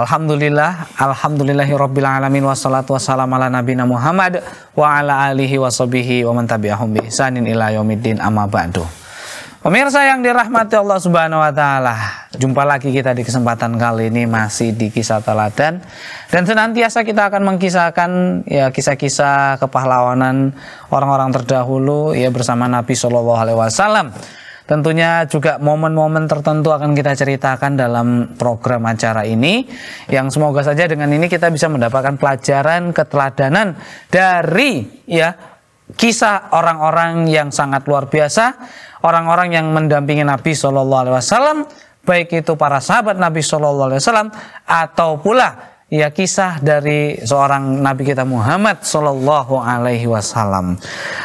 Alhamdulillah, alhamdulillahi rabbil alamin wassalatu wassalamu ala nabina Muhammad wa ala alihi wa sobihi wa man tabi'ahum bi ihsanin ila yaumiddin amma ba'du. Pemirsa yang dirahmati Allah Subhanahu wa taala, jumpa lagi kita di kesempatan kali ini masih di kisah teladan dan senantiasa kita akan mengkisahkan ya kisah-kisah kepahlawanan orang-orang terdahulu ya bersama Nabi Shallallahu alaihi wasallam. Tentunya juga momen-momen tertentu akan kita ceritakan dalam program acara ini yang semoga saja dengan ini kita bisa mendapatkan pelajaran keteladanan dari ya kisah orang-orang yang sangat luar biasa, orang-orang yang mendampingi Nabi Shallallahu alaihi wasallam, baik itu para sahabat Nabi Shallallahu alaihi wasallam atau pula ya kisah dari seorang Nabi kita Muhammad Shallallahu alaihi wasallam.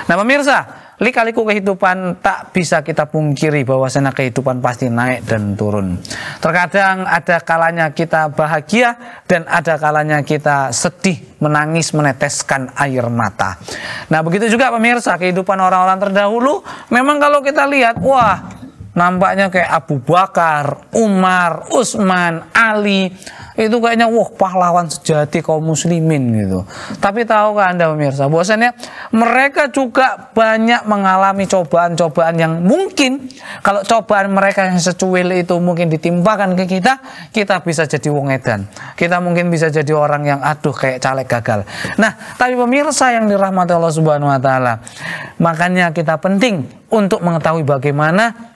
Nah, pemirsa, Likaliku kehidupan tak bisa kita pungkiri bahwa bahwasanya kehidupan pasti naik dan turun. Terkadang ada kalanya kita bahagia dan ada kalanya kita sedih, menangis, meneteskan air mata. Nah begitu juga pemirsa kehidupan orang-orang terdahulu memang kalau kita lihat wah nampaknya kayak Abu Bakar, Umar, Usman, Ali itu kayaknya wah pahlawan sejati kaum muslimin gitu. Tapi tahukah Anda pemirsa bahwasanya mereka juga banyak mengalami cobaan-cobaan yang mungkin kalau cobaan mereka yang secuil itu mungkin ditimpakan ke kita, kita bisa jadi wong edan. Kita mungkin bisa jadi orang yang aduh kayak caleg gagal. Nah, tapi pemirsa yang dirahmati Allah Subhanahu wa taala, makanya kita penting untuk mengetahui bagaimana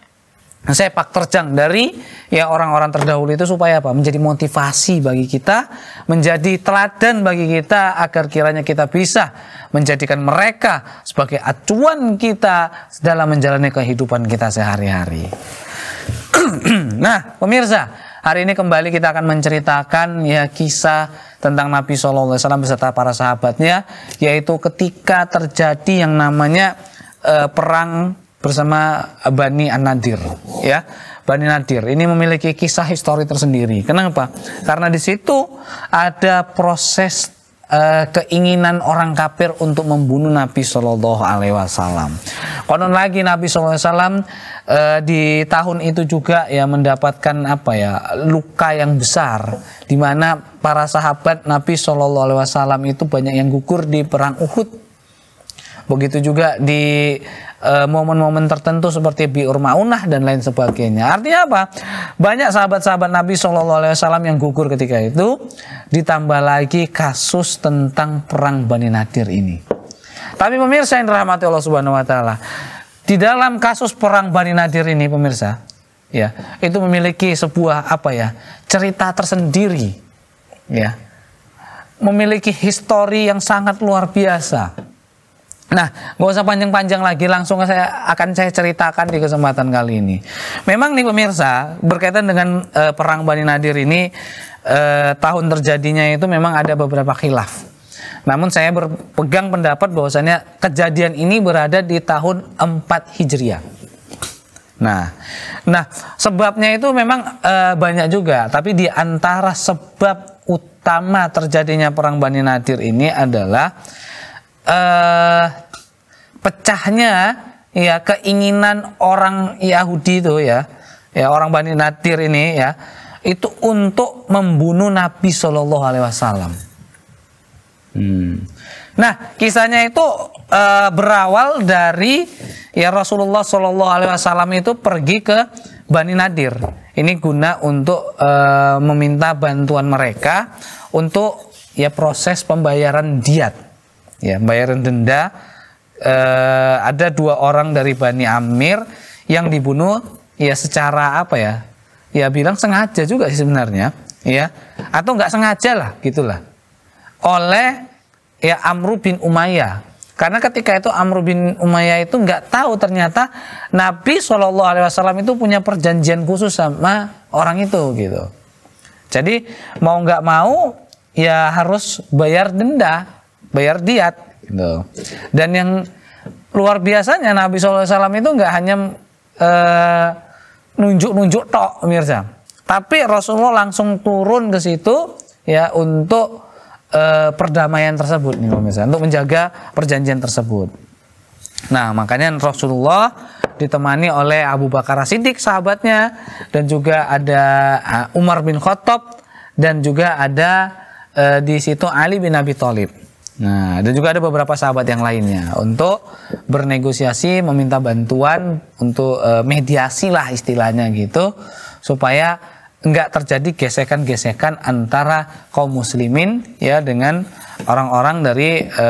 Nah, saya sepak terjang dari ya orang-orang terdahulu itu supaya apa? Menjadi motivasi bagi kita, menjadi teladan bagi kita agar kiranya kita bisa menjadikan mereka sebagai acuan kita dalam menjalani kehidupan kita sehari-hari. nah, pemirsa, hari ini kembali kita akan menceritakan ya kisah tentang Nabi Shallallahu Alaihi Wasallam beserta para sahabatnya, yaitu ketika terjadi yang namanya eh, perang bersama Bani An-Nadir ya. Bani Nadir ini memiliki kisah histori tersendiri. Kenapa? Karena di situ ada proses uh, keinginan orang kafir untuk membunuh Nabi Shallallahu Alaihi Wasallam. Konon lagi Nabi Shallallahu Alaihi Wasallam uh, di tahun itu juga ya mendapatkan apa ya luka yang besar, di mana para sahabat Nabi Shallallahu Alaihi Wasallam itu banyak yang gugur di perang Uhud. Begitu juga di Eh, momen-momen tertentu seperti biur maunah dan lain sebagainya. Artinya apa? Banyak sahabat-sahabat Nabi Shallallahu Alaihi Wasallam yang gugur ketika itu. Ditambah lagi kasus tentang perang Bani Nadir ini. Tapi pemirsa yang dirahmati Allah Subhanahu Wa Taala, di dalam kasus perang Bani Nadir ini pemirsa, ya itu memiliki sebuah apa ya cerita tersendiri, ya memiliki histori yang sangat luar biasa Nah, nggak usah panjang-panjang lagi, langsung saya akan saya ceritakan di kesempatan kali ini. Memang nih pemirsa, berkaitan dengan e, perang Bani Nadir ini, e, tahun terjadinya itu memang ada beberapa khilaf. Namun saya berpegang pendapat bahwasanya kejadian ini berada di tahun 4 Hijriah. Nah, nah sebabnya itu memang e, banyak juga, tapi di antara sebab utama terjadinya perang Bani Nadir ini adalah uh, pecahnya ya keinginan orang Yahudi itu ya ya orang Bani Nadir ini ya itu untuk membunuh Nabi Shallallahu Alaihi Wasallam. Hmm. Nah kisahnya itu e, berawal dari ya Rasulullah Shallallahu Alaihi Wasallam itu pergi ke Bani Nadir. Ini guna untuk e, meminta bantuan mereka untuk ya proses pembayaran diat ya bayaran denda eh, ada dua orang dari Bani Amir yang dibunuh ya secara apa ya ya bilang sengaja juga sih sebenarnya ya atau nggak sengaja lah gitulah oleh ya Amru bin Umayyah karena ketika itu Amr bin Umayyah itu nggak tahu ternyata Nabi saw itu punya perjanjian khusus sama orang itu gitu. Jadi mau nggak mau ya harus bayar denda bayar diat gitu. Dan yang luar biasanya Nabi SAW itu nggak hanya eh, nunjuk-nunjuk tok Mirza tapi Rasulullah langsung turun ke situ ya untuk eh, perdamaian tersebut nih pemirsa, untuk menjaga perjanjian tersebut. Nah makanya Rasulullah ditemani oleh Abu Bakar Siddiq sahabatnya dan juga ada eh, Umar bin Khattab dan juga ada e, di situ Ali bin Abi Thalib. Nah, dan juga ada beberapa sahabat yang lainnya untuk bernegosiasi, meminta bantuan untuk e, mediasi lah istilahnya gitu, supaya enggak terjadi gesekan-gesekan antara kaum muslimin ya dengan orang-orang dari e,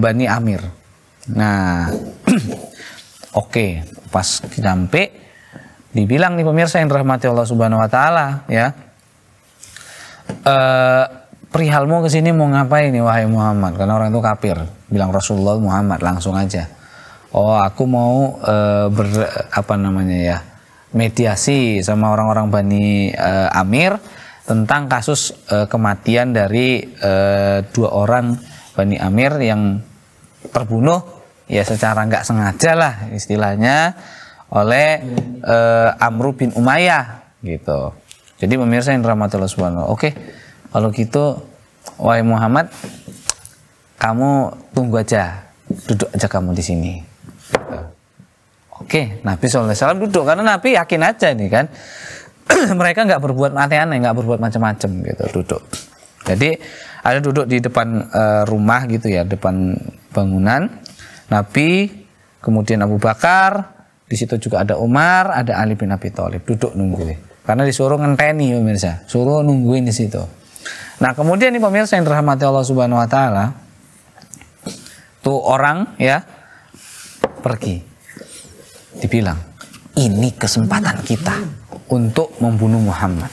Bani Amir. Nah, oke, okay, pas sampai dibilang nih pemirsa yang dirahmati Allah Subhanahu wa taala ya. Eh perihalmu ke sini mau ngapain nih wahai Muhammad? Karena orang itu kafir. Bilang Rasulullah Muhammad langsung aja. Oh, aku mau e, ber apa namanya ya? mediasi sama orang-orang Bani e, Amir tentang kasus e, kematian dari e, dua orang Bani Amir yang terbunuh ya secara nggak sengaja lah istilahnya oleh e, Amru bin Umayyah gitu. Jadi pemirsa yang dirahmati Allah Subhanahu. Oke. Okay kalau gitu wahai Muhammad kamu tunggu aja duduk aja kamu di sini Oke, Nabi SAW duduk karena Nabi yakin aja nih kan. mereka nggak berbuat aneh-aneh, nggak berbuat macam-macam gitu duduk. Jadi ada duduk di depan e, rumah gitu ya, depan bangunan. Nabi, kemudian Abu Bakar, di situ juga ada Umar, ada Ali bin Abi Thalib duduk nunggu. Karena disuruh ngenteni pemirsa, suruh nungguin di situ. Nah, kemudian nih pemirsa yang dirahmati Allah Subhanahu wa taala, tuh orang ya pergi. Dibilang, ini kesempatan kita untuk membunuh Muhammad.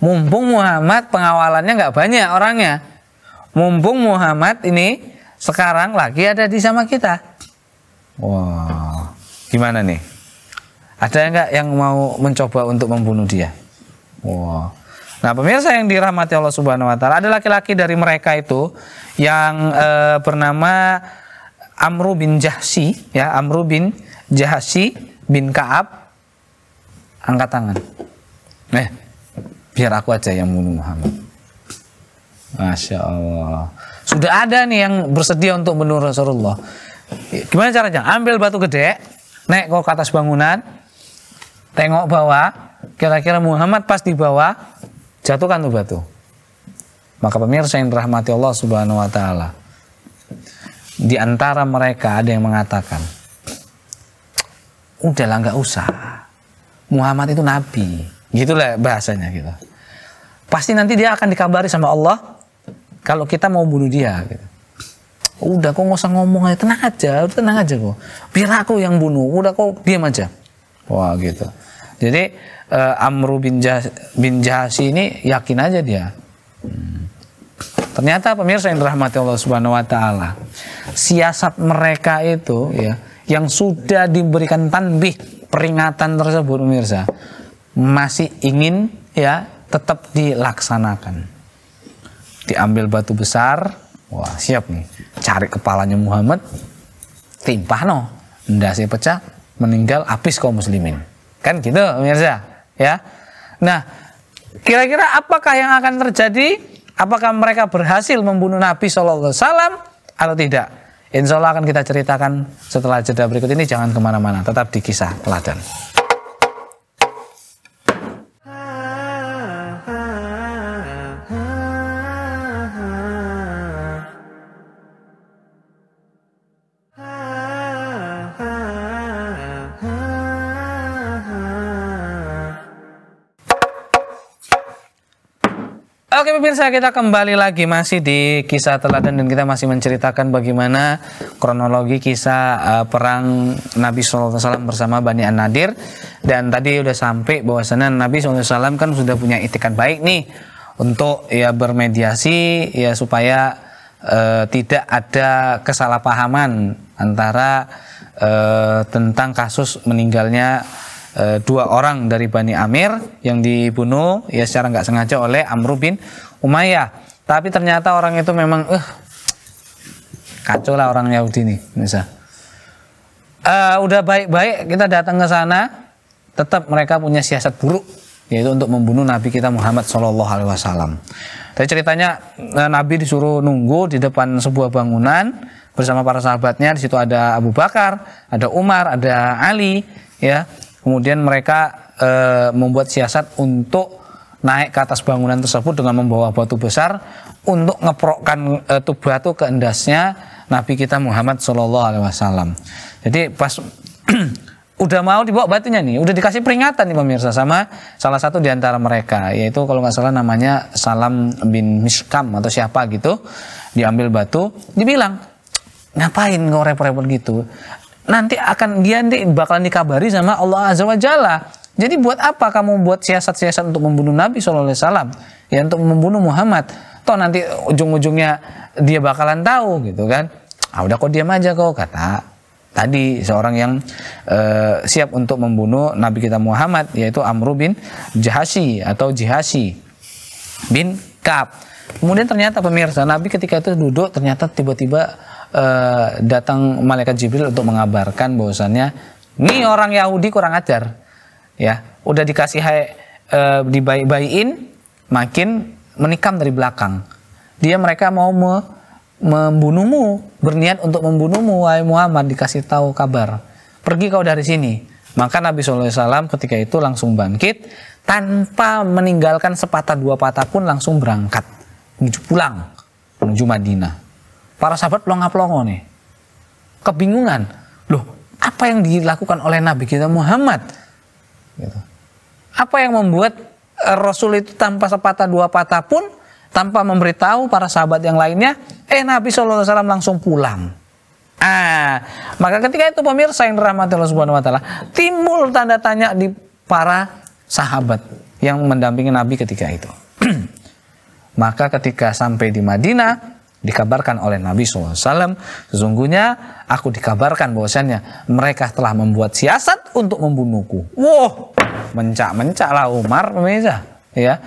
Mumpung Muhammad pengawalannya nggak banyak orangnya. Mumpung Muhammad ini sekarang lagi ada di sama kita. Wah, wow. gimana nih? Ada nggak yang mau mencoba untuk membunuh dia? Wah. Wow. Nah, pemirsa yang dirahmati Allah Subhanahu wa taala, ada laki-laki dari mereka itu yang e, bernama Amru bin Jahsi, ya, Amru bin Jahsi bin Ka'ab. Angkat tangan. Eh, biar aku aja yang bunuh Muhammad. Masya Allah. Sudah ada nih yang bersedia untuk bunuh Rasulullah. Gimana caranya? Ambil batu gede, naik ke atas bangunan, tengok bawah, kira-kira Muhammad pas di bawah, Jatuhkan tuh batu. Maka pemirsa yang dirahmati Allah Subhanahu wa taala. Di antara mereka ada yang mengatakan, "Udahlah nggak usah. Muhammad itu nabi." Gitulah bahasanya gitu. Pasti nanti dia akan dikabari sama Allah kalau kita mau bunuh dia gitu. Udah kok nggak usah ngomong aja, tenang aja, tenang aja kok. Biar aku yang bunuh, udah kok diam aja. Wah gitu. Jadi uh, Amru bin, Jah, bin Jahasi ini yakin aja dia. Hmm. Ternyata pemirsa yang dirahmati Allah Subhanahu wa taala, siasat mereka itu ya yang sudah diberikan tanbih peringatan tersebut pemirsa masih ingin ya tetap dilaksanakan. Diambil batu besar, wah siap nih, cari kepalanya Muhammad, timpah no, ndase pecah, meninggal habis kaum muslimin. Kan gitu pemirsa, ya. Nah, kira-kira apakah yang akan terjadi? Apakah mereka berhasil membunuh Nabi Shallallahu Alaihi Wasallam atau tidak? Insya Allah akan kita ceritakan setelah jeda berikut ini. Jangan kemana-mana, tetap di kisah teladan. Pemirsa kita kembali lagi masih di kisah teladan dan kita masih menceritakan bagaimana kronologi kisah uh, perang Nabi SAW bersama Bani An Nadir dan tadi udah sampai bahwasannya Nabi SAW kan sudah punya itikan baik nih untuk ya bermediasi ya supaya uh, tidak ada kesalahpahaman antara uh, tentang kasus meninggalnya dua orang dari Bani Amir yang dibunuh ya secara nggak sengaja oleh Amr bin Umayyah. Tapi ternyata orang itu memang eh uh, kacau lah orang Yahudi nih, Nisa. Uh, udah baik-baik kita datang ke sana, tetap mereka punya siasat buruk yaitu untuk membunuh Nabi kita Muhammad Shallallahu Alaihi Wasallam. Tapi ceritanya eh, Nabi disuruh nunggu di depan sebuah bangunan bersama para sahabatnya. Di situ ada Abu Bakar, ada Umar, ada Ali, ya. Kemudian mereka e, membuat siasat untuk naik ke atas bangunan tersebut dengan membawa batu besar untuk ngeprokkan e, batu ke endasnya Nabi kita Muhammad Shallallahu Alaihi Wasallam. Jadi pas udah mau dibawa batunya nih, udah dikasih peringatan nih pemirsa sama salah satu diantara mereka, yaitu kalau nggak salah namanya Salam bin Miskam atau siapa gitu, diambil batu, dibilang ngapain kau repot gitu, nanti akan dia nanti bakalan dikabari sama Allah Azza wa Jalla jadi buat apa kamu buat siasat-siasat untuk membunuh Nabi Shallallahu Alaihi Wasallam? Ya untuk membunuh Muhammad. Toh nanti ujung-ujungnya dia bakalan tahu gitu kan? Ah udah kok diam aja kok kata tadi seorang yang e, siap untuk membunuh Nabi kita Muhammad yaitu Amr bin Jahasi atau Jihasi bin Kaab. Kemudian ternyata pemirsa Nabi ketika itu duduk ternyata tiba-tiba e, datang malaikat Jibril untuk mengabarkan bahwasannya ini orang Yahudi kurang ajar ya udah dikasih hai, e, dibayi-bayiin makin menikam dari belakang dia mereka mau me, membunuhmu berniat untuk membunuhmu wahai Muhammad dikasih tahu kabar pergi kau dari sini maka Nabi SAW ketika itu langsung bangkit tanpa meninggalkan sepatah dua patah pun langsung berangkat menuju pulang menuju Madinah para sahabat pelongo-pelongo nih kebingungan loh apa yang dilakukan oleh Nabi kita Muhammad Gitu. Apa yang membuat eh, Rasul itu tanpa sepatah dua patah pun, tanpa memberitahu para sahabat yang lainnya, eh Nabi Alaihi Wasallam langsung pulang. Ah, maka ketika itu pemirsa yang dirahmati Allah Subhanahu wa taala, timbul tanda tanya di para sahabat yang mendampingi Nabi ketika itu. maka ketika sampai di Madinah, dikabarkan oleh Nabi SAW, sesungguhnya aku dikabarkan bahwasanya mereka telah membuat siasat untuk membunuhku. Wow, mencak-mencak lah Umar pemirsa. Ya,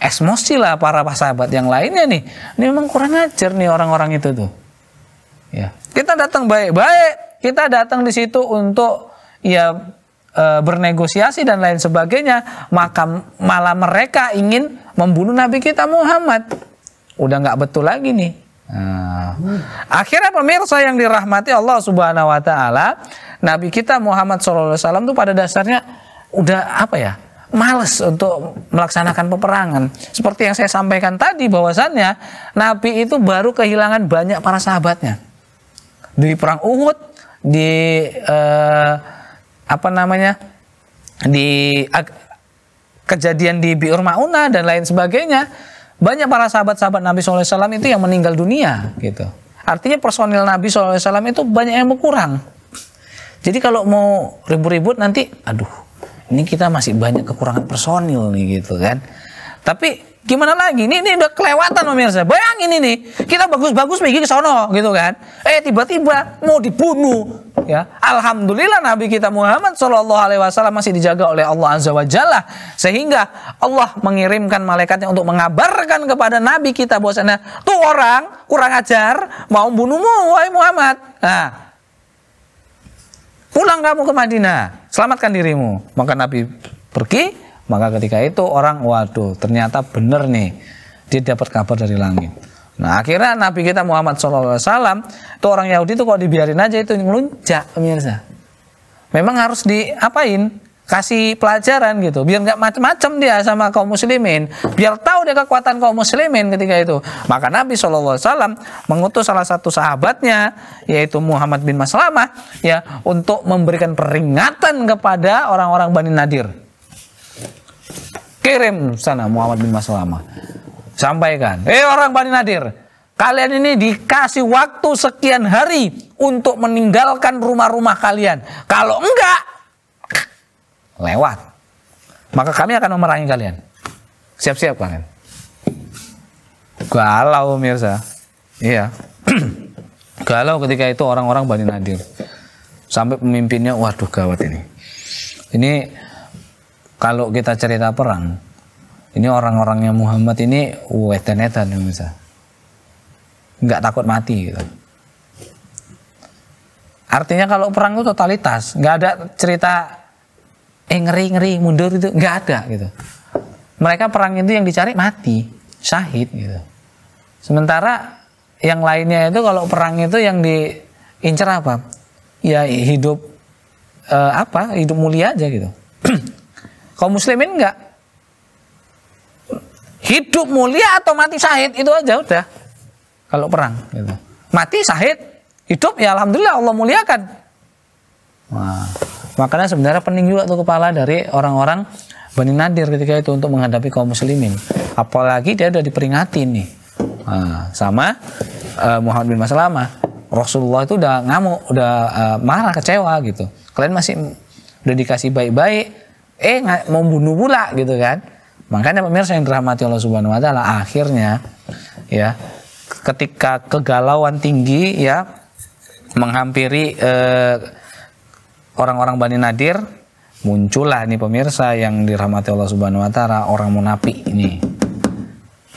esmosi lah para sahabat yang lainnya nih. Ini memang kurang ajar nih orang-orang itu tuh. Ya, kita datang baik-baik, kita datang di situ untuk ya e, bernegosiasi dan lain sebagainya, maka malah mereka ingin membunuh Nabi kita Muhammad udah nggak betul lagi nih. Nah. Akhirnya pemirsa yang dirahmati Allah Subhanahu wa taala, Nabi kita Muhammad SAW tuh pada dasarnya udah apa ya? males untuk melaksanakan peperangan. Seperti yang saya sampaikan tadi bahwasannya Nabi itu baru kehilangan banyak para sahabatnya. Di perang Uhud, di eh, apa namanya? di kejadian di Biur Mauna dan lain sebagainya banyak para sahabat-sahabat Nabi SAW itu yang meninggal dunia gitu. Artinya personil Nabi SAW itu banyak yang berkurang. Jadi kalau mau ribut-ribut nanti, aduh, ini kita masih banyak kekurangan personil nih gitu kan. Tapi gimana lagi? Ini, ini udah kelewatan pemirsa. Bayangin ini, kita bagus-bagus pergi ke sono gitu kan. Eh tiba-tiba mau dibunuh, Ya. Alhamdulillah Nabi kita Muhammad Shallallahu Alaihi Wasallam masih dijaga oleh Allah Azza wajalla sehingga Allah mengirimkan malaikatnya untuk mengabarkan kepada Nabi kita bahwasanya tuh orang kurang ajar mau bunuhmu wahai Muhammad. Nah, pulang kamu ke Madinah, selamatkan dirimu. Maka Nabi pergi, maka ketika itu orang waduh ternyata benar nih dia dapat kabar dari langit. Nah akhirnya Nabi kita Muhammad SAW itu orang Yahudi itu kalau dibiarin aja itu ngelunjak pemirsa. Memang harus diapain? Kasih pelajaran gitu, biar nggak macam-macam dia sama kaum muslimin, biar tahu dia kekuatan kaum muslimin ketika itu. Maka Nabi SAW mengutus salah satu sahabatnya, yaitu Muhammad bin Maslamah, ya untuk memberikan peringatan kepada orang-orang Bani Nadir. Kirim sana Muhammad bin Maslamah sampaikan. Eh orang Bani Nadir, kalian ini dikasih waktu sekian hari untuk meninggalkan rumah-rumah kalian. Kalau enggak, lewat. Maka kami akan memerangi kalian. Siap-siap kalian. Galau Mirza. Iya. Galau ketika itu orang-orang Bani Nadir. Sampai pemimpinnya, waduh gawat ini. Ini kalau kita cerita perang, ini orang-orangnya Muhammad ini uh, wetenetan bisa. Ya, nggak takut mati gitu. Artinya kalau perang itu totalitas, nggak ada cerita eh ngeri ngeri mundur itu nggak ada gitu. Mereka perang itu yang dicari mati, syahid gitu. Sementara yang lainnya itu kalau perang itu yang diincar apa? Ya hidup eh, apa? Hidup mulia aja gitu. Kalau muslimin nggak hidup mulia atau mati syahid itu aja udah kalau perang gitu. mati syahid hidup ya alhamdulillah Allah muliakan Wah. makanya sebenarnya pening juga tuh kepala dari orang-orang Bani Nadir ketika itu untuk menghadapi kaum muslimin apalagi dia udah diperingati nih nah, sama uh, Muhammad bin Maslama Rasulullah itu udah ngamuk udah uh, marah kecewa gitu kalian masih udah dikasih baik-baik eh mau bunuh pula gitu kan Makanya pemirsa yang dirahmati Allah Subhanahu wa taala akhirnya ya ketika kegalauan tinggi ya menghampiri eh, orang-orang eh, Bani Nadir muncullah nih pemirsa yang dirahmati Allah Subhanahu wa taala orang munafik ini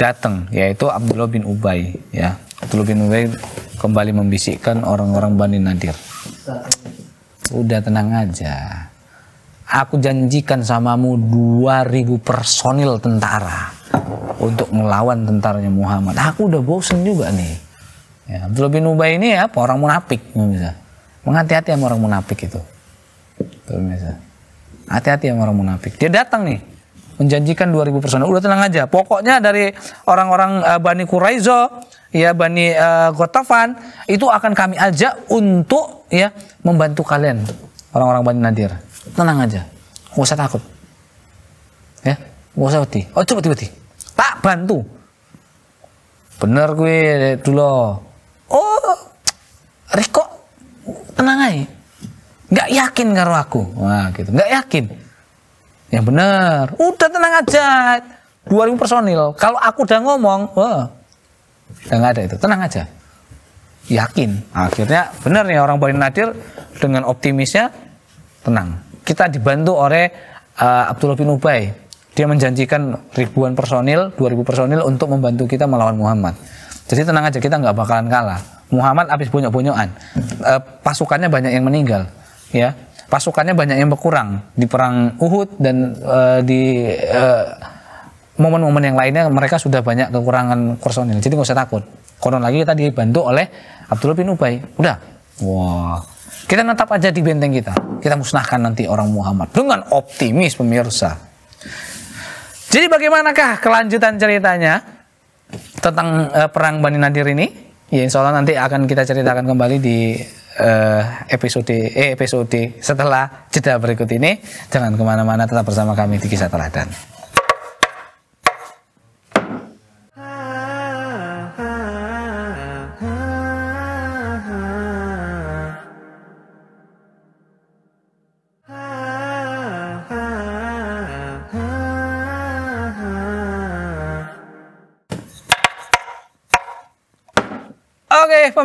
datang yaitu Abdullah bin Ubay ya. Abdullah bin Ubay kembali membisikkan orang-orang Bani Nadir. Udah tenang aja aku janjikan samamu 2000 personil tentara untuk melawan tentaranya Muhammad. Aku udah bosen juga nih. Ya, Abdul bin Ubay ini ya orang munafik bisa. Menghati-hati sama orang munafik itu. Hati-hati sama orang munafik. Dia datang nih menjanjikan 2000 personil. Udah tenang aja. Pokoknya dari orang-orang eh, Bani Quraizo, ya Bani uh, Gotafan itu akan kami ajak untuk ya membantu kalian orang-orang Bani Nadir tenang aja nggak usah takut ya nggak usah beti oh coba beti tak bantu bener gue dulu oh Riko tenang aja nggak yakin karo aku wah gitu nggak yakin yang bener udah tenang aja 2000 personil kalau aku udah ngomong wah udah nggak ada itu tenang aja yakin akhirnya bener nih orang Bali Nadir dengan optimisnya tenang kita dibantu oleh uh, eh, Abdullah bin Ubay. Dia menjanjikan ribuan personil, 2000 personil untuk membantu kita melawan Muhammad. Jadi tenang aja kita nggak bakalan kalah. Muhammad habis bonyok-bonyokan. Uh, pasukannya banyak yang meninggal, ya. Pasukannya banyak yang berkurang di perang Uhud dan uh, di momen-momen uh, yang lainnya mereka sudah banyak kekurangan personil. Jadi nggak usah takut. Konon lagi kita dibantu oleh Abdullah bin Ubay. Udah. Wah. Wow kita ngetap aja di benteng kita. Kita musnahkan nanti orang Muhammad. Dengan optimis pemirsa. Jadi bagaimanakah kelanjutan ceritanya tentang uh, perang Bani Nadir ini? Ya insya Allah nanti akan kita ceritakan kembali di uh, episode eh, episode setelah jeda berikut ini. Jangan kemana-mana, tetap bersama kami di Kisah Teladan.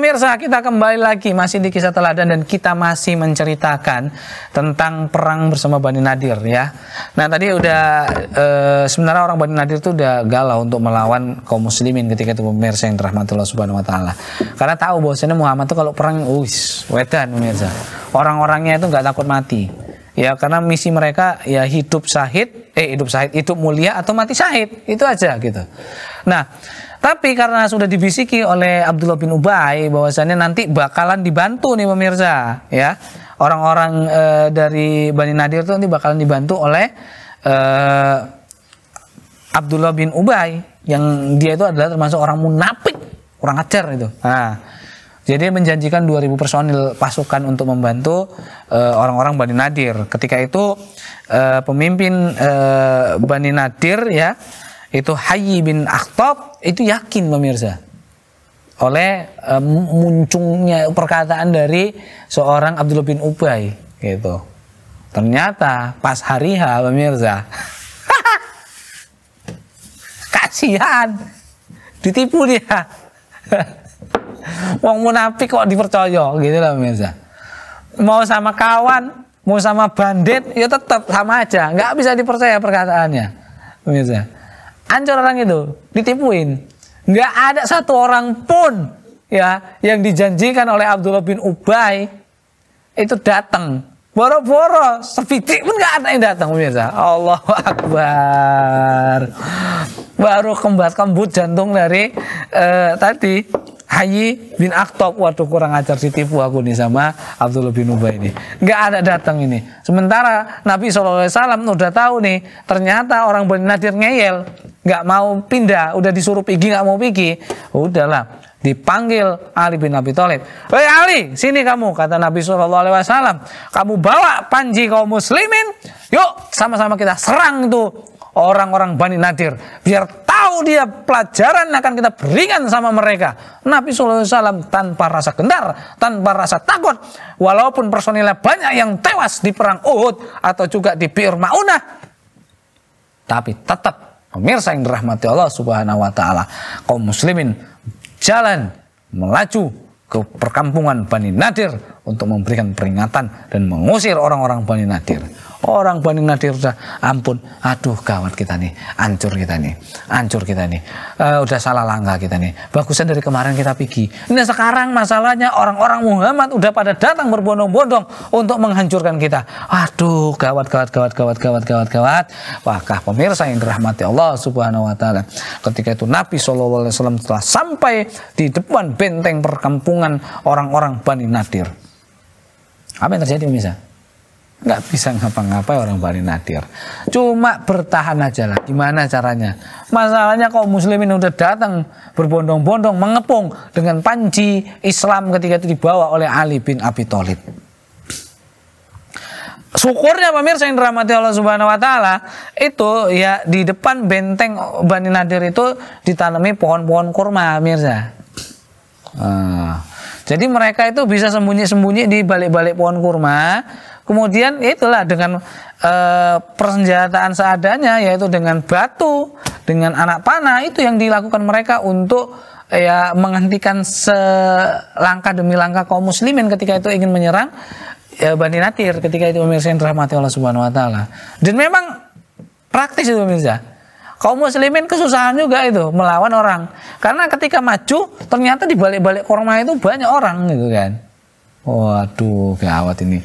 Pemirsa, kita kembali lagi masih di kisah teladan dan kita masih menceritakan tentang perang bersama Bani Nadir ya. Nah tadi udah e, sebenarnya orang Bani Nadir itu udah galau untuk melawan kaum muslimin ketika itu pemirsa yang dirahmatullah subhanahu wa taala. Karena tahu bahwasanya Muhammad itu kalau perang uis wedan pemirsa. Orang-orangnya itu nggak takut mati. Ya karena misi mereka ya hidup sahid, eh hidup sahid, hidup mulia atau mati sahid Itu aja gitu. Nah, tapi karena sudah dibisiki oleh Abdullah bin Ubay bahwasannya nanti bakalan dibantu nih pemirsa, ya. Orang-orang e, dari Bani Nadir tuh nanti bakalan dibantu oleh e, Abdullah bin Ubay yang dia itu adalah termasuk orang munafik, orang acer itu. Nah, jadi menjanjikan 2000 personil pasukan untuk membantu eh, orang-orang e, Bani Nadir. Ketika itu pemimpin Bani Nadir ya itu Hayy bin Akhtab itu yakin pemirsa oleh e, muncungnya perkataan dari seorang Abdullah bin Ubay gitu. Ternyata pas hari Ha pemirsa kasihan ditipu dia. Wong munafik kok dipercaya gitu lah pemirsa. Mau sama kawan, mau sama bandit ya tetap sama aja, nggak bisa dipercaya perkataannya pemirsa. Ancur orang itu, ditipuin. Nggak ada satu orang pun ya yang dijanjikan oleh Abdullah bin Ubay itu datang. Boro-boro, sepitik pun nggak ada yang datang pemirsa. Allah Akbar. Baru kembat kembut jantung dari uh, tadi Hayi bin Aktob waktu kurang ajar si tipu aku nih sama Abdullah bin Ubay ini nggak ada datang ini sementara Nabi saw udah tahu nih ternyata orang Bani Nadir ngeyel nggak mau pindah udah disuruh pergi nggak mau pergi udahlah dipanggil Ali bin Abi Thalib Hei Ali sini kamu kata Nabi saw kamu bawa panji kaum muslimin yuk sama-sama kita serang tuh orang-orang Bani Nadir biar tahu dia pelajaran akan kita berikan sama mereka. Nabi Alaihi Wasallam tanpa rasa gentar, tanpa rasa takut. Walaupun personilnya banyak yang tewas di perang Uhud atau juga di Bir Maunah. Tapi tetap pemirsa yang dirahmati Allah Subhanahu wa taala, kaum muslimin jalan melaju ke perkampungan Bani Nadir untuk memberikan peringatan dan mengusir orang-orang Bani Nadir. Orang Bani Nadir sudah ampun, aduh gawat kita nih, hancur kita nih, hancur kita nih, uh, udah salah langkah kita nih. Bagusan dari kemarin kita pergi. Nah sekarang masalahnya orang-orang Muhammad udah pada datang berbondong-bondong untuk menghancurkan kita. Aduh gawat, gawat, gawat, gawat, gawat, gawat, gawat. Wahkah pemirsa yang dirahmati Allah Subhanahu Wa Taala. Ketika itu Nabi saw telah sampai di depan benteng perkampungan orang-orang Bani Nadir. Apa yang terjadi pemirsa? Nggak bisa ngapa-ngapa orang Bani Nadir. Cuma bertahan aja lah. Gimana caranya? Masalahnya kok muslimin udah datang berbondong-bondong mengepung dengan panji Islam ketika itu dibawa oleh Ali bin Abi Thalib. Syukurnya pemirsa yang dirahmati Allah Subhanahu wa taala, itu ya di depan benteng Bani Nadir itu ditanami pohon-pohon kurma pemirsa. Uh, jadi mereka itu bisa sembunyi-sembunyi di balik-balik pohon kurma. Kemudian itulah dengan e, persenjataan seadanya yaitu dengan batu, dengan anak panah itu yang dilakukan mereka untuk ya menghentikan selangkah demi langkah kaum muslimin ketika itu ingin menyerang ya, Bani Nadir ketika itu pemirsa yang dirahmati Allah Subhanahu wa taala. Dan memang praktis itu pemirsa kaum muslimin kesusahan juga itu melawan orang. Karena ketika maju ternyata di balik-balik korma itu banyak orang gitu kan. Waduh, gawat ini.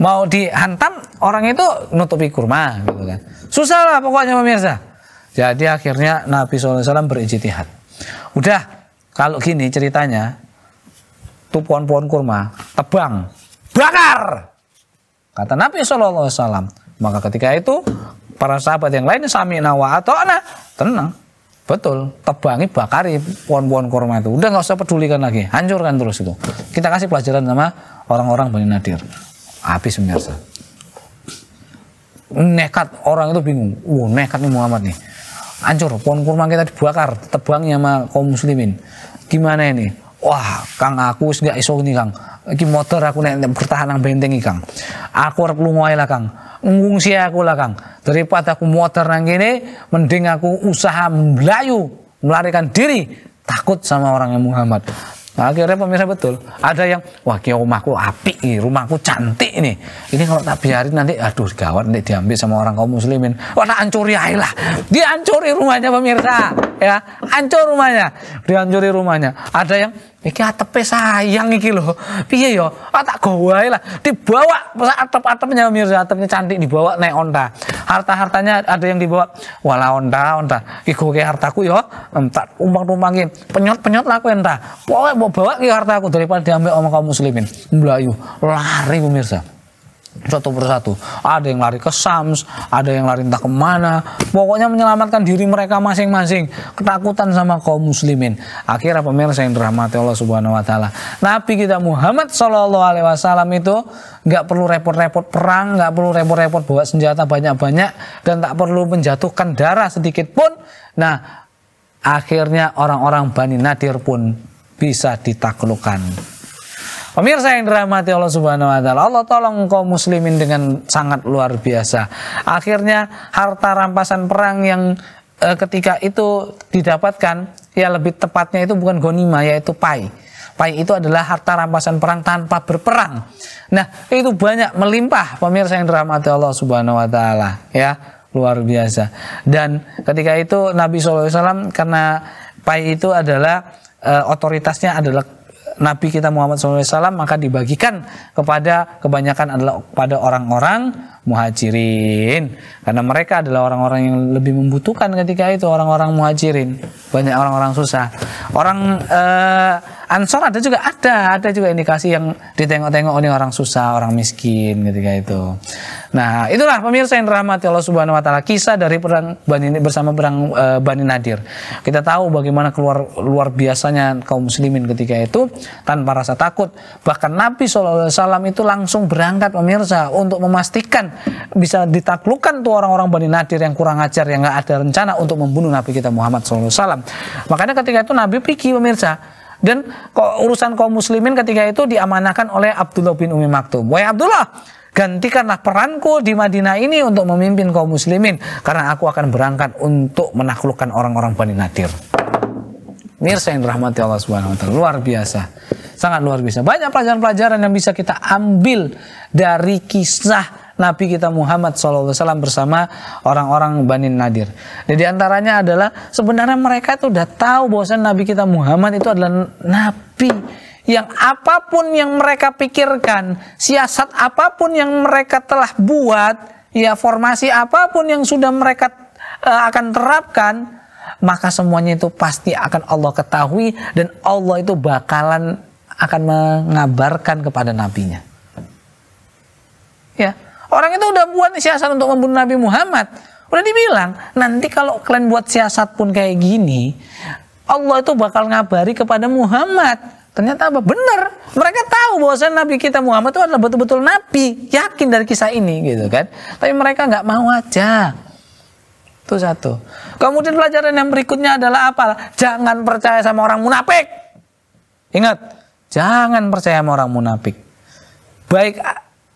Mau dihantam orang itu nutupi kurma gitu kan. Susah lah pokoknya pemirsa. Jadi akhirnya Nabi SAW berijtihad. Udah kalau gini ceritanya tuh pohon-pohon kurma tebang bakar kata Nabi saw maka ketika itu para sahabat yang lainnya nawa atau anak tenang betul tebangi bakari pohon-pohon kurma itu udah nggak usah pedulikan lagi hancurkan terus itu kita kasih pelajaran sama orang-orang Bani Nadir habis pemirsa nekat orang itu bingung wow nekat nih Muhammad nih hancur pohon kurma kita dibakar tebangnya sama kaum muslimin gimana ini wah kang aku nggak iso nih kang iki motor aku nek bertahan nang benteng iki Kang. Aku arep lunga lah Kang. Ngungsi aku lah Kang. Daripada aku motor nang kene mending aku usaha melayu, melarikan diri takut sama orang yang Muhammad. Nah, akhirnya pemirsa betul, ada yang wah kia rumahku api nih, rumahku cantik nih. Ini kalau tak biarin nanti aduh gawat nanti diambil sama orang kaum muslimin. Wah tak ancuri lah. ancuri rumahnya pemirsa, ya. Ancur rumahnya, ancuri rumahnya. Ada yang Iki atepe sayang iki loh, Piye yo? Ya? Ah tak gowo lah. Dibawa atep-atepnya Mirza, atepnya cantik dibawa naik onta. Harta-hartanya ada yang dibawa wala onta onta. Iku ke hartaku yo, ya. entar umpang-umpangin. Penyot-penyot laku entah. Pokoke mau bawa ki hartaku daripada diambil sama kaum muslimin. Melayu lari pemirsa satu persatu. Ada yang lari ke Sams, ada yang lari entah kemana. Pokoknya menyelamatkan diri mereka masing-masing. Ketakutan sama kaum muslimin. Akhirnya pemirsa yang dirahmati Allah Subhanahu Wa Taala. Nabi kita Muhammad Shallallahu Alaihi Wasallam itu nggak perlu repot-repot perang, nggak perlu repot-repot bawa senjata banyak-banyak dan tak perlu menjatuhkan darah sedikit pun. Nah, akhirnya orang-orang Bani Nadir pun bisa ditaklukkan. Pemirsa yang dirahmati Allah Subhanahu wa taala, Allah tolong kaum muslimin dengan sangat luar biasa. Akhirnya harta rampasan perang yang e, ketika itu didapatkan, ya lebih tepatnya itu bukan gonima yaitu pai. Pai itu adalah harta rampasan perang tanpa berperang. Nah, itu banyak melimpah pemirsa yang dirahmati Allah Subhanahu wa taala, ya. Luar biasa. Dan ketika itu Nabi SAW karena pai itu adalah e, otoritasnya adalah Nabi kita Muhammad SAW maka dibagikan kepada kebanyakan adalah pada orang-orang muhajirin karena mereka adalah orang-orang yang lebih membutuhkan ketika itu orang-orang muhajirin banyak orang-orang susah orang eh, ansor ada juga ada ada juga indikasi yang ditengok-tengok oh, ini orang susah orang miskin ketika itu nah itulah pemirsa yang dirahmati Allah Subhanahu Wa Taala kisah dari perang Bani bersama perang e, Bani Nadir kita tahu bagaimana keluar luar biasanya kaum muslimin ketika itu tanpa rasa takut bahkan Nabi saw itu langsung berangkat pemirsa untuk memastikan bisa ditaklukkan tuh orang-orang Bani Nadir yang kurang ajar yang gak ada rencana untuk membunuh Nabi kita Muhammad saw makanya ketika itu Nabi pergi pemirsa dan urusan kaum muslimin ketika itu diamanahkan oleh Abdullah bin Umi Maktum. Wahai Abdullah, gantikanlah peranku di Madinah ini untuk memimpin kaum muslimin. Karena aku akan berangkat untuk menaklukkan orang-orang Bani Nadir. Mirsa yang dirahmati Allah Subhanahu wa taala. Luar biasa. Sangat luar biasa. Banyak pelajaran-pelajaran yang bisa kita ambil dari kisah Nabi kita Muhammad SAW bersama orang-orang Bani Nadir. Jadi nah, antaranya adalah sebenarnya mereka itu udah tahu bahwa Nabi kita Muhammad itu adalah Nabi yang apapun yang mereka pikirkan, siasat apapun yang mereka telah buat, ya formasi apapun yang sudah mereka uh, akan terapkan, maka semuanya itu pasti akan Allah ketahui dan Allah itu bakalan akan mengabarkan kepada nabinya. Ya, Orang itu udah buat siasat untuk membunuh Nabi Muhammad. Udah dibilang, nanti kalau kalian buat siasat pun kayak gini, Allah itu bakal ngabari kepada Muhammad. Ternyata apa? Bener. Mereka tahu bahwa Nabi kita Muhammad itu adalah betul-betul Nabi. Yakin dari kisah ini gitu kan. Tapi mereka nggak mau aja. Itu satu. Kemudian pelajaran yang berikutnya adalah apa? Jangan percaya sama orang munafik. Ingat, jangan percaya sama orang munafik. Baik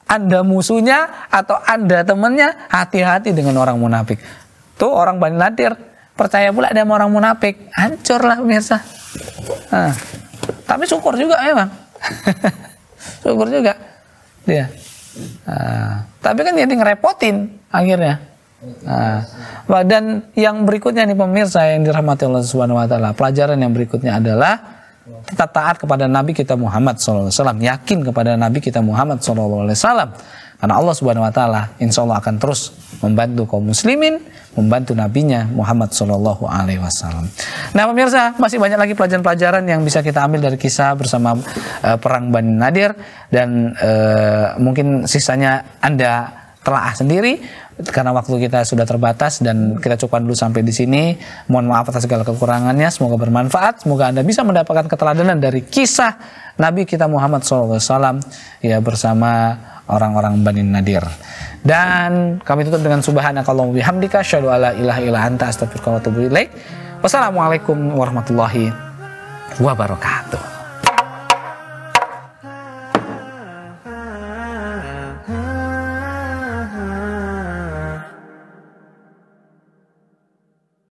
anda musuhnya atau Anda temannya, hati-hati dengan orang munafik. Tuh orang Bani Nadir, percaya pula sama orang munafik. Hancurlah pemirsa. Nah, tapi syukur juga memang. Ya, syukur juga. Dia. Nah, tapi kan jadi ngerepotin akhirnya. Nah, dan yang berikutnya nih pemirsa yang dirahmati Allah Subhanahu wa taala, pelajaran yang berikutnya adalah kita taat kepada Nabi kita Muhammad SAW. Yakin kepada Nabi kita Muhammad SAW. Karena Allah Subhanahu Wa Taala insya Allah akan terus membantu kaum muslimin, membantu nabinya Muhammad Shallallahu Alaihi Wasallam. Nah pemirsa masih banyak lagi pelajaran-pelajaran yang bisa kita ambil dari kisah bersama uh, perang Bani Nadir dan uh, mungkin sisanya anda telaah sendiri karena waktu kita sudah terbatas dan kita cukupkan dulu sampai di sini. Mohon maaf atas segala kekurangannya. Semoga bermanfaat. Semoga Anda bisa mendapatkan keteladanan dari kisah Nabi kita Muhammad SAW ya bersama orang-orang Bani Nadir. Dan kami tutup dengan subhanakallahumma bihamdika syadu ala ilaha illa anta astagfirullah wa Wassalamualaikum warahmatullahi wabarakatuh.